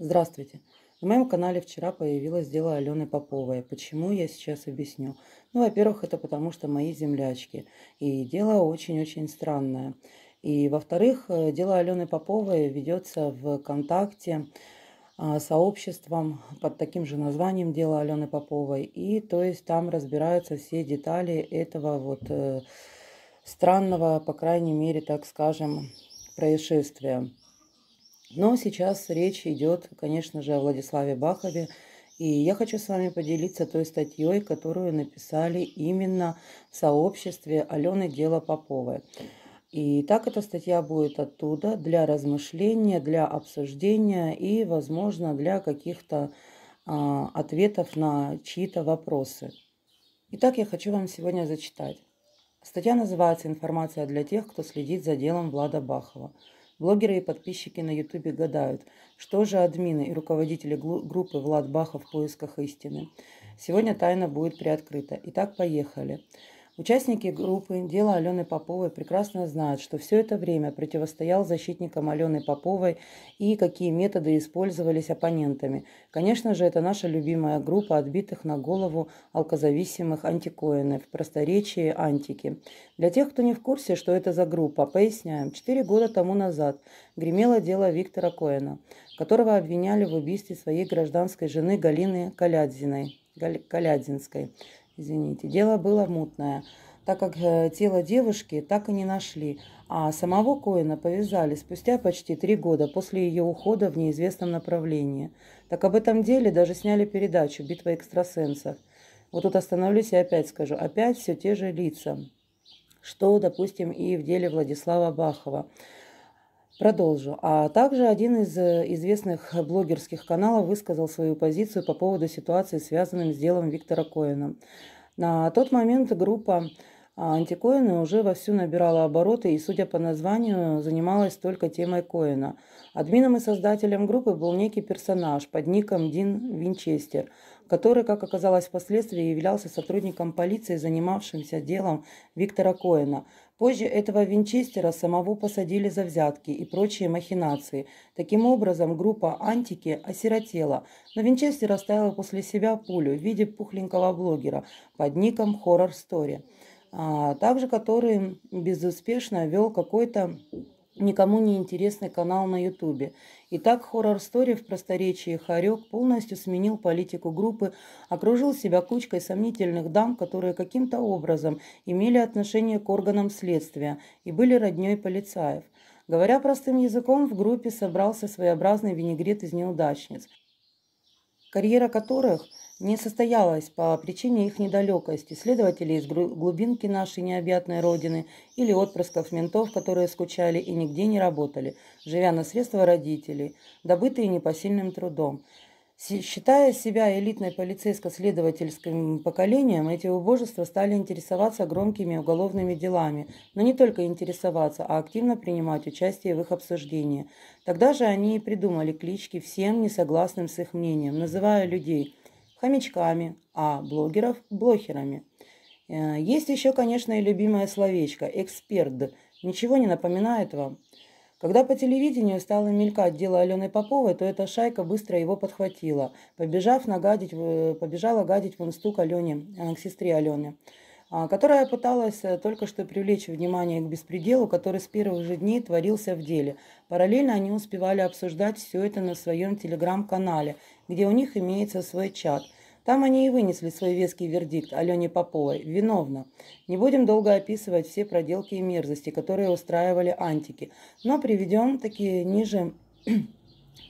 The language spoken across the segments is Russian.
Здравствуйте! На моем канале вчера появилось дело Алены Поповой. Почему, я сейчас объясню. Ну, во-первых, это потому что мои землячки. И дело очень-очень странное. И, во-вторых, э, дело Алены Поповой ведется в контакте а, сообществом под таким же названием «Дело Алены Поповой». И, то есть, там разбираются все детали этого вот э, странного, по крайней мере, так скажем, происшествия. Но сейчас речь идет, конечно же, о Владиславе Бахове. И я хочу с вами поделиться той статьей, которую написали именно в сообществе Алены Дела Поповой. И так эта статья будет оттуда для размышления, для обсуждения и, возможно, для каких-то а, ответов на чьи-то вопросы. Итак, я хочу вам сегодня зачитать. Статья называется «Информация для тех, кто следит за делом Влада Бахова». Блогеры и подписчики на Ютубе гадают, что же админы и руководители группы Влад Баха в поисках истины. Сегодня тайна будет приоткрыта. Итак, поехали. Поехали. Участники группы «Дело Алены Поповой» прекрасно знают, что все это время противостоял защитникам Алены Поповой и какие методы использовались оппонентами. Конечно же, это наша любимая группа отбитых на голову алкозависимых антикоинов, просторечие антики. Для тех, кто не в курсе, что это за группа, поясняем. Четыре года тому назад гремело дело Виктора Коэна, которого обвиняли в убийстве своей гражданской жены Галины Калядзиной. Калядзинской извините, дело было мутное, так как э, тело девушки так и не нашли, а самого Коина повязали спустя почти три года после ее ухода в неизвестном направлении. Так об этом деле даже сняли передачу «Битва экстрасенсов». Вот тут остановлюсь и опять скажу, опять все те же лица, что, допустим, и в деле Владислава Бахова. Продолжу. А также один из э, известных блогерских каналов высказал свою позицию по поводу ситуации, связанной с делом Виктора Коэна. На тот момент группа а антикоины уже вовсю набирала обороты и, судя по названию, занималась только темой Коина. Админом и создателем группы был некий персонаж под ником Дин Винчестер, который, как оказалось впоследствии, являлся сотрудником полиции, занимавшимся делом Виктора Коина. Позже этого Винчестера самого посадили за взятки и прочие махинации. Таким образом, группа «Антики» осиротела, но Винчестер оставил после себя пулю в виде пухленького блогера под ником «Хоррор Стори». А, также который безуспешно вел какой-то никому не интересный канал на Ютубе. так хоррор Story в просторечии Харек полностью сменил политику группы, окружил себя кучкой сомнительных дам, которые каким-то образом имели отношение к органам следствия и были родней полицаев. Говоря простым языком, в группе собрался своеобразный винегрет из неудачниц – карьера которых не состоялась по причине их недалекости, следователей из глубинки нашей необъятной родины или отпрысков ментов, которые скучали и нигде не работали, живя на средства родителей, добытые непосильным трудом. Считая себя элитной полицейско-следовательским поколением, эти убожества стали интересоваться громкими уголовными делами, но не только интересоваться, а активно принимать участие в их обсуждении. Тогда же они и придумали клички всем несогласным с их мнением, называя людей хомячками, а блогеров – блохерами. Э, есть еще, конечно, и любимое словечко – эксперт. Ничего не напоминает вам? Когда по телевидению стало мелькать дело Алены Поповой, то эта шайка быстро его подхватила, побежав нагадить, побежала гадить в инсту к Алене, э, к сестре Алены а, которая пыталась э, только что привлечь внимание к беспределу, который с первых же дней творился в деле. Параллельно они успевали обсуждать все это на своем телеграм-канале, где у них имеется свой чат – там они и вынесли свой веский вердикт Алене Поповой. Виновна. Не будем долго описывать все проделки и мерзости, которые устраивали антики, но приведем такие ниже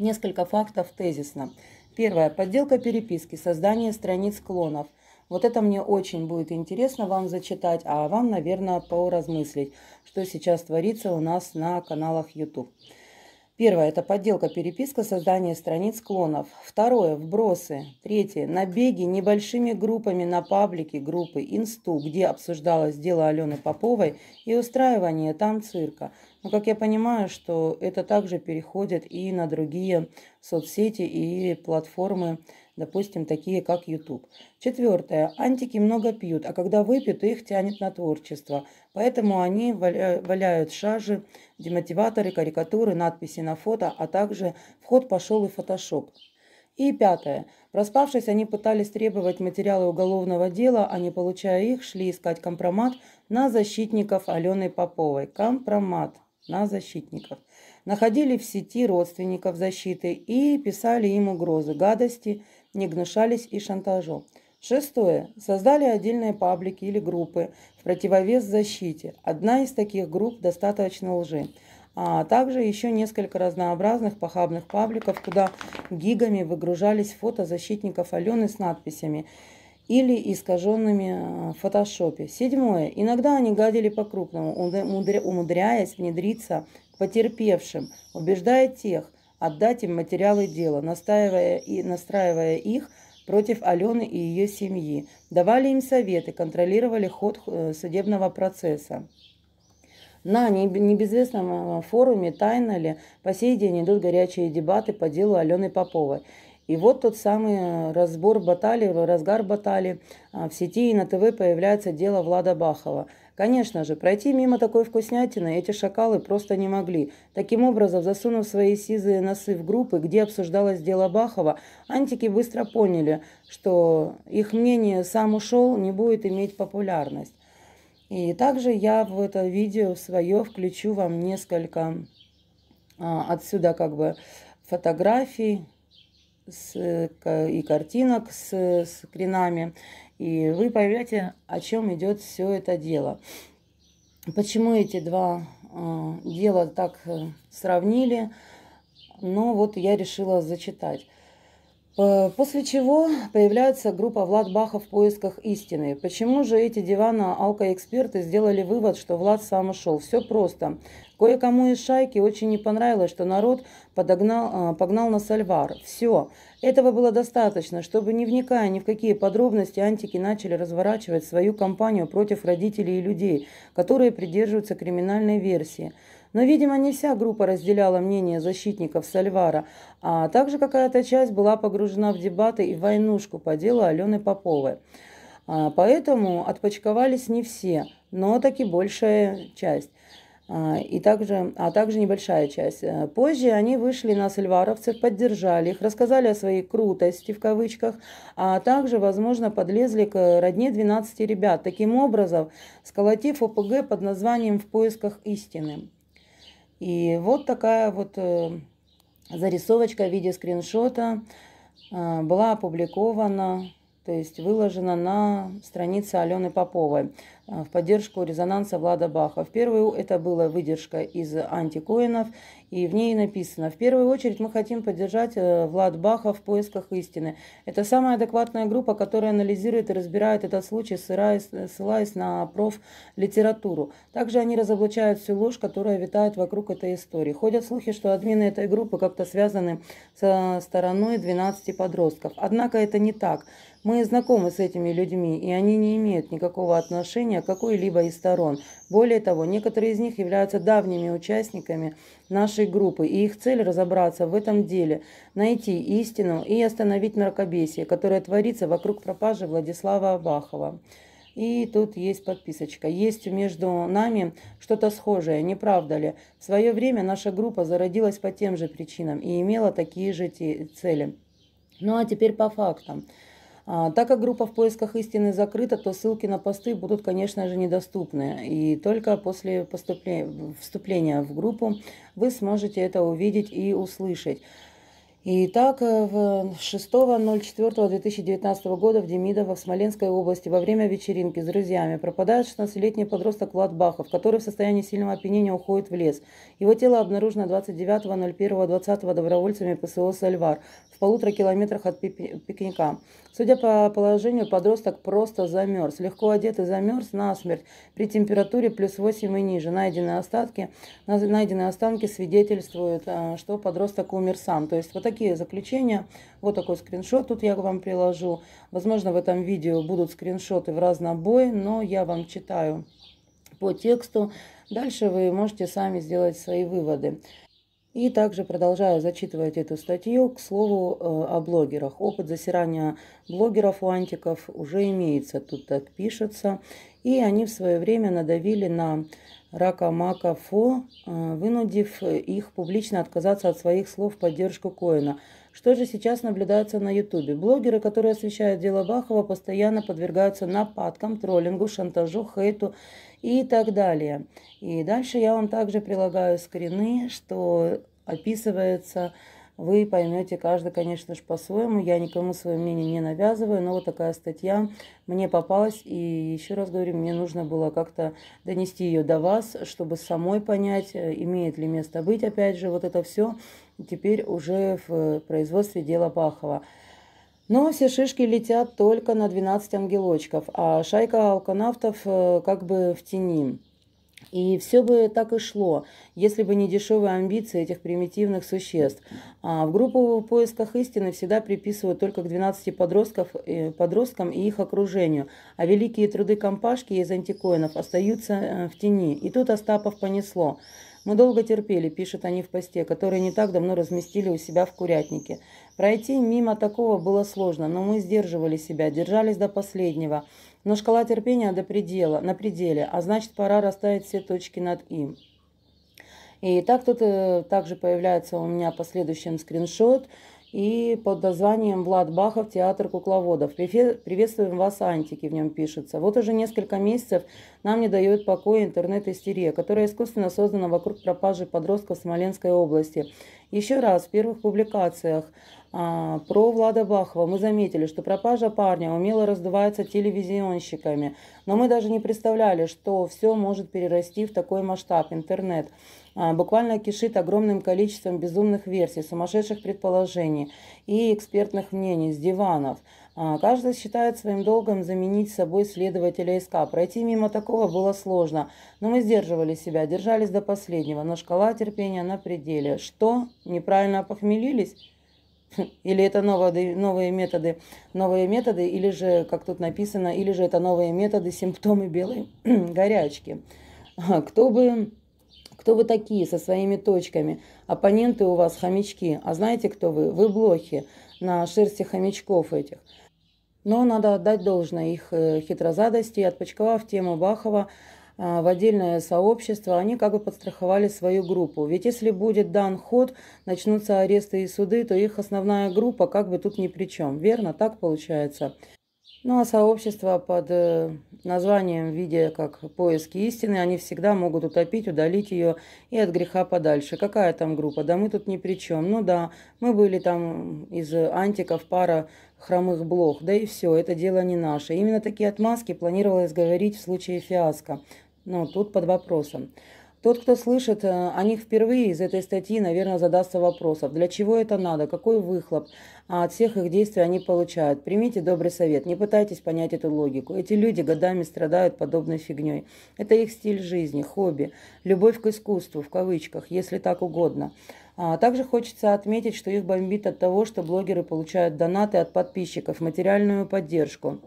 несколько фактов тезисно. Первое. Подделка переписки, создание страниц клонов. Вот это мне очень будет интересно вам зачитать, а вам, наверное, поразмыслить, что сейчас творится у нас на каналах YouTube. Первое – это подделка переписка, создание страниц клонов. Второе – вбросы. Третье – набеги небольшими группами на паблике группы «Инсту», где обсуждалось дело Алены Поповой и устраивание там цирка. Но, как я понимаю, что это также переходит и на другие соцсети и платформы допустим, такие как YouTube. Четвертое. Антики много пьют, а когда выпьют, их тянет на творчество. Поэтому они валяют шажи, демотиваторы, карикатуры, надписи на фото, а также вход пошел и фотошоп. И пятое. Проспавшись, они пытались требовать материалы уголовного дела, а не получая их, шли искать компромат на защитников Алены Поповой. Компромат на защитников. Находили в сети родственников защиты и писали им угрозы, гадости не гнушались и шантажу. Шестое. Создали отдельные паблики или группы в противовес защите. Одна из таких групп «Достаточно лжи» а также еще несколько разнообразных похабных пабликов, куда гигами выгружались фото защитников Алены с надписями или искаженными э, в фотошопе. Седьмое. Иногда они гадили по-крупному, умудряясь внедриться к потерпевшим, убеждая тех, отдать им материалы дела, настаивая и настраивая их против Алены и ее семьи, давали им советы, контролировали ход э, судебного процесса. На небезвестном э, форуме «Тайна ли» по сей день идут горячие дебаты по делу Алены Поповой. И вот тот самый э, разбор баталий, разгар баталий. А, в сети и на ТВ появляется дело Влада Бахова – Конечно же, пройти мимо такой вкуснятины эти шакалы просто не могли. Таким образом, засунув свои сизые носы в группы, где обсуждалось дело Бахова, антики быстро поняли, что их мнение «сам ушел» не будет иметь популярность. И также я в это видео свое включу вам несколько а, отсюда как бы фотографий, с, и картинок с, с кринами. И вы поймете, о чем идет все это дело. Почему эти два э, дела так э, сравнили, но ну, вот я решила зачитать. Э, после чего появляется группа Влад Баха в поисках истины. Почему же эти дивана алкоэксперты сделали вывод, что Влад сам ушел? Все просто. Кое-кому из шайки очень не понравилось, что народ подогнал, э, погнал на сальвар. Все. Этого было достаточно, чтобы, не вникая ни в какие подробности, антики начали разворачивать свою кампанию против родителей и людей, которые придерживаются криминальной версии. Но, видимо, не вся группа разделяла мнение защитников Сальвара, а также какая-то часть была погружена в дебаты и войнушку по делу Алены Поповой. А, поэтому отпочковались не все, но таки большая часть. А, и также, а также небольшая часть. Э, позже они вышли на сальваровцев, поддержали их, рассказали о своей «крутости» в кавычках, а также, возможно, подлезли к родне 12 ребят, таким образом сколотив ОПГ под названием «В поисках истины». И вот такая вот э, зарисовочка в виде скриншота э, была опубликована, то есть выложена на странице Алены Поповой. Э, в поддержку резонанса Влада Баха. В первую это была выдержка из антикоинов, и в ней написано, в первую очередь мы хотим поддержать э, Влад Баха в поисках истины. Это самая адекватная группа, которая анализирует и разбирает этот случай, э, ссылаясь, на профлитературу. Также они разоблачают всю ложь, которая витает вокруг этой истории. Ходят слухи, что админы этой группы как-то связаны со стороной 12 подростков. Однако это не так. Мы знакомы с этими людьми, и они не имеют никакого отношения отношения к какой-либо из сторон. Более того, некоторые из них являются давними участниками нашей группы, и их цель разобраться в этом деле, найти истину и остановить мракобесие, которое творится вокруг пропажи Владислава Абахова. И тут есть подписочка. Есть между нами что-то схожее, не правда ли? В свое время наша группа зародилась по тем же причинам и имела такие же цели. Ну а теперь по фактам. А, так как группа в поисках истины закрыта, то ссылки на посты будут, конечно же, недоступны. И только после поступления вступления в группу вы сможете это увидеть и услышать. Итак, 6.04.2019 э, года в Демидово, в Смоленской области, во время вечеринки с друзьями пропадает 16-летний подросток Влад Бахов, который в состоянии сильного опьянения уходит в лес. Его тело обнаружено 29.01.20 добровольцами ПСО «Сальвар» полутора километрах от пикника. Судя по положению, подросток просто замерз. Легко одетый замерз насмерть при температуре плюс 8 и ниже. Найденные, остатки, найденные останки свидетельствуют, э, что подросток умер сам. То есть вот такие заключения. Вот такой скриншот тут я вам приложу. Возможно, в этом видео будут скриншоты в разнобой, но я вам читаю по тексту. Дальше вы можете сами сделать свои выводы. И также продолжаю зачитывать эту статью, к слову, э, о блогерах. Опыт засирания блогеров у антиков уже имеется, тут так пишется. И они в свое время надавили на Ракамака Фо, э, вынудив э, их публично отказаться от своих слов в поддержку Коина. Что же сейчас наблюдается на Ютубе? Блогеры, которые освещают дело Бахова, постоянно подвергаются нападкам, троллингу, шантажу, хейту и так далее. И дальше я вам также прилагаю скрины, что описывается, вы поймете каждый, конечно же, по-своему. Я никому свое мнение не навязываю, но вот такая статья мне попалась. И еще раз говорю, мне нужно было как-то донести ее до вас, чтобы самой понять, имеет ли место быть, опять же, вот это все теперь уже в производстве дела Пахова. Но все шишки летят только на 12 ангелочков, а шайка алканавтов э, как бы в тени. И все бы так и шло, если бы не дешевые амбиции этих примитивных существ. А в группу в поисках истины всегда приписывают только к 12 подростков, э, подросткам и их окружению, а великие труды компашки из антикоинов остаются э, в тени. И тут Остапов понесло. «Мы долго терпели», – пишут они в посте, который не так давно разместили у себя в курятнике. Пройти мимо такого было сложно, но мы сдерживали себя, держались до последнего. Но шкала терпения до предела, на пределе, а значит пора расставить все точки над «им». И так тут э, также появляется у меня последующим скриншот и под названием «Влад Бахов. Театр кукловодов». «Приветствуем вас, антики», в нем пишется. Вот уже несколько месяцев нам не дает покоя интернет-истерия, которая искусственно создана вокруг пропажи подростков Смоленской области. Еще раз, в первых публикациях – а, про Влада Бахова мы заметили, что пропажа парня умело раздувается телевизионщиками, но мы даже не представляли, что все может перерасти в такой масштаб интернет. А, буквально кишит огромным количеством безумных версий, сумасшедших предположений и экспертных мнений с диванов. А, каждый считает своим долгом заменить собой следователя СК. Пройти мимо такого было сложно, но мы сдерживали себя, держались до последнего, но шкала терпения на пределе. Что? Неправильно похмелились? Или это новые, новые методы, новые методы, или же, как тут написано, или же это новые методы, симптомы белой горячки. Кто бы, кто вы такие со своими точками? Оппоненты у вас хомячки. А знаете, кто вы? Вы блохи на шерсти хомячков этих. Но надо отдать должное их э, хитрозадости. Отпочковав тему Бахова, а, в отдельное сообщество, они как бы подстраховали свою группу. Ведь если будет дан ход, начнутся аресты и суды, то их основная группа как бы тут ни при чем. Верно? Так получается. Ну а сообщества под э, названием, виде как поиски истины, они всегда могут утопить, удалить ее и от греха подальше. Какая там группа? Да мы тут ни при чем. Ну да, мы были там из антиков пара хромых блох, да и все, это дело не наше. Именно такие отмазки планировалось говорить в случае фиаско. Но тут под вопросом. Тот, кто слышит э, о них впервые из этой статьи, наверное, задастся вопросом, для чего это надо, какой выхлоп а от всех их действий они получают. Примите добрый совет, не пытайтесь понять эту логику. Эти люди годами страдают подобной фигней. Это их стиль жизни, хобби, любовь к искусству, в кавычках, если так угодно. А также хочется отметить, что их бомбит от того, что блогеры получают донаты от подписчиков, материальную поддержку.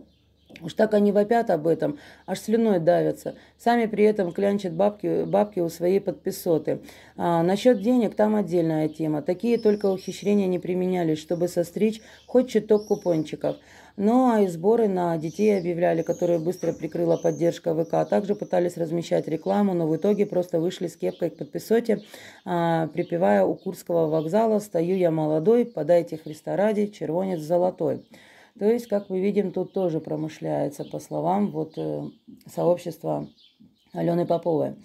Уж так они вопят об этом, аж слюной давятся. Сами при этом клянчат бабки, бабки у своей подписоты. А, насчет денег там отдельная тема. Такие только ухищрения не применялись, чтобы состричь хоть чуток купончиков. Ну а и сборы на детей объявляли, которые быстро прикрыла поддержка ВК. Также пытались размещать рекламу, но в итоге просто вышли с кепкой к подписоте, а, припевая у Курского вокзала «Стою я молодой, подайте Христа ради, червонец золотой». То есть, как мы видим, тут тоже промышляется, по словам вот, э, сообщества Алены Поповой.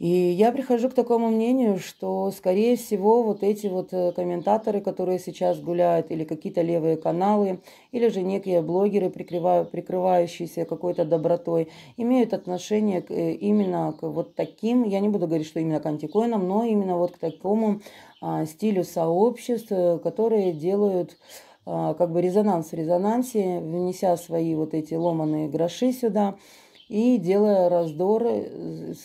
И я прихожу к такому мнению, что, скорее всего, вот эти вот э, комментаторы, которые сейчас гуляют, или какие-то левые каналы, или же некие блогеры, прикрывающиеся какой-то добротой, имеют отношение к, э, именно к вот таким, я не буду говорить, что именно к антикоинам, но именно вот к такому а, стилю сообществ, которые делают а, как бы резонанс в резонансе, внеся свои вот эти ломаные гроши сюда и делая раздор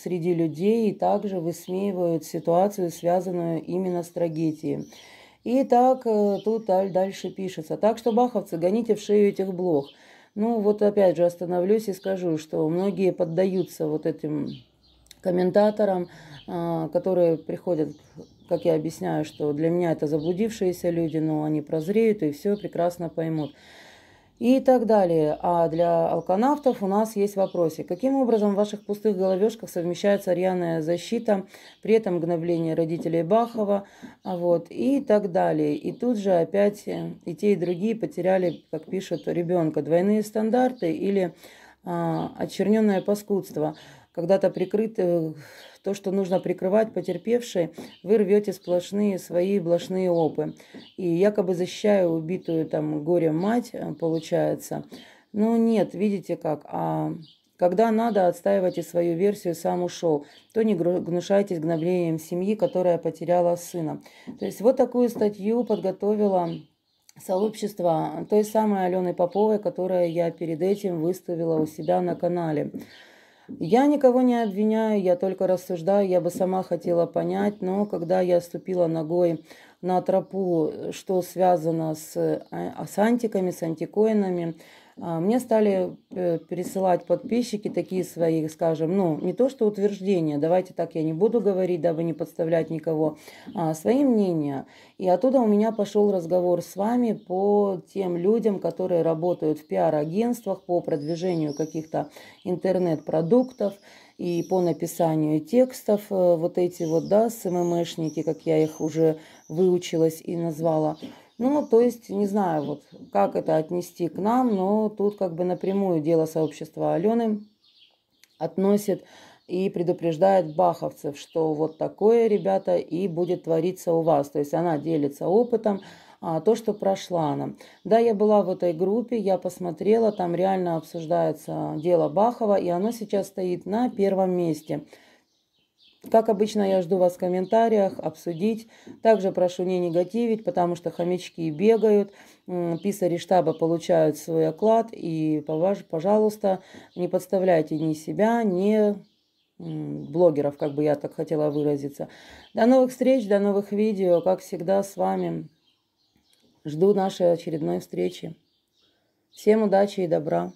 среди людей, и также высмеивают ситуацию, связанную именно с трагедией. И так э, тут дальше пишется. Так что, баховцы, гоните в шею этих блох. Ну, вот опять же остановлюсь и скажу, что многие поддаются вот этим комментаторам, а, которые приходят как я объясняю, что для меня это заблудившиеся люди, но они прозреют и все прекрасно поймут. И так далее. А для алканавтов у нас есть вопросы: Каким образом в ваших пустых головешках совмещается рьяная защита, при этом гнобление родителей Бахова, а вот, и так далее. И тут же опять э, и те, и другие потеряли, как пишут, ребенка. Двойные стандарты или а, очерненное паскудство – когда-то прикрыт, э, то, что нужно прикрывать потерпевшей, вы рвете сплошные свои блошные опы. И якобы защищая убитую там горем мать, э, получается. Ну нет, видите как, а когда надо, отстаивайте свою версию, сам ушел. То не гнушайтесь гноблением семьи, которая потеряла сына. То есть вот такую статью подготовила сообщество той самой Алены Поповой, которая я перед этим выставила у себя на канале. Я никого не обвиняю, я только рассуждаю, я бы сама хотела понять, но когда я ступила ногой на тропу, что связано с, э, с антиками, с антикоинами, а, мне стали э, пересылать подписчики такие свои, скажем, ну, не то что утверждения, давайте так я не буду говорить, дабы не подставлять никого, а свои мнения. И оттуда у меня пошел разговор с вами по тем людям, которые работают в пиар-агентствах, по продвижению каких-то интернет-продуктов и по написанию текстов, э, вот эти вот, да, СММшники, как я их уже выучилась и назвала – ну, то есть, не знаю, вот как это отнести к нам, но тут как бы напрямую дело сообщества Алены относит и предупреждает баховцев, что вот такое, ребята, и будет твориться у вас. То есть она делится опытом, а, то, что прошла она. Да, я была в этой группе, я посмотрела, там реально обсуждается дело Бахова, и оно сейчас стоит на первом месте – как обычно, я жду вас в комментариях, обсудить. Также прошу не негативить, потому что хомячки бегают, писари штаба получают свой оклад. И, пожалуйста, не подставляйте ни себя, ни блогеров, как бы я так хотела выразиться. До новых встреч, до новых видео. Как всегда, с вами. Жду нашей очередной встречи. Всем удачи и добра.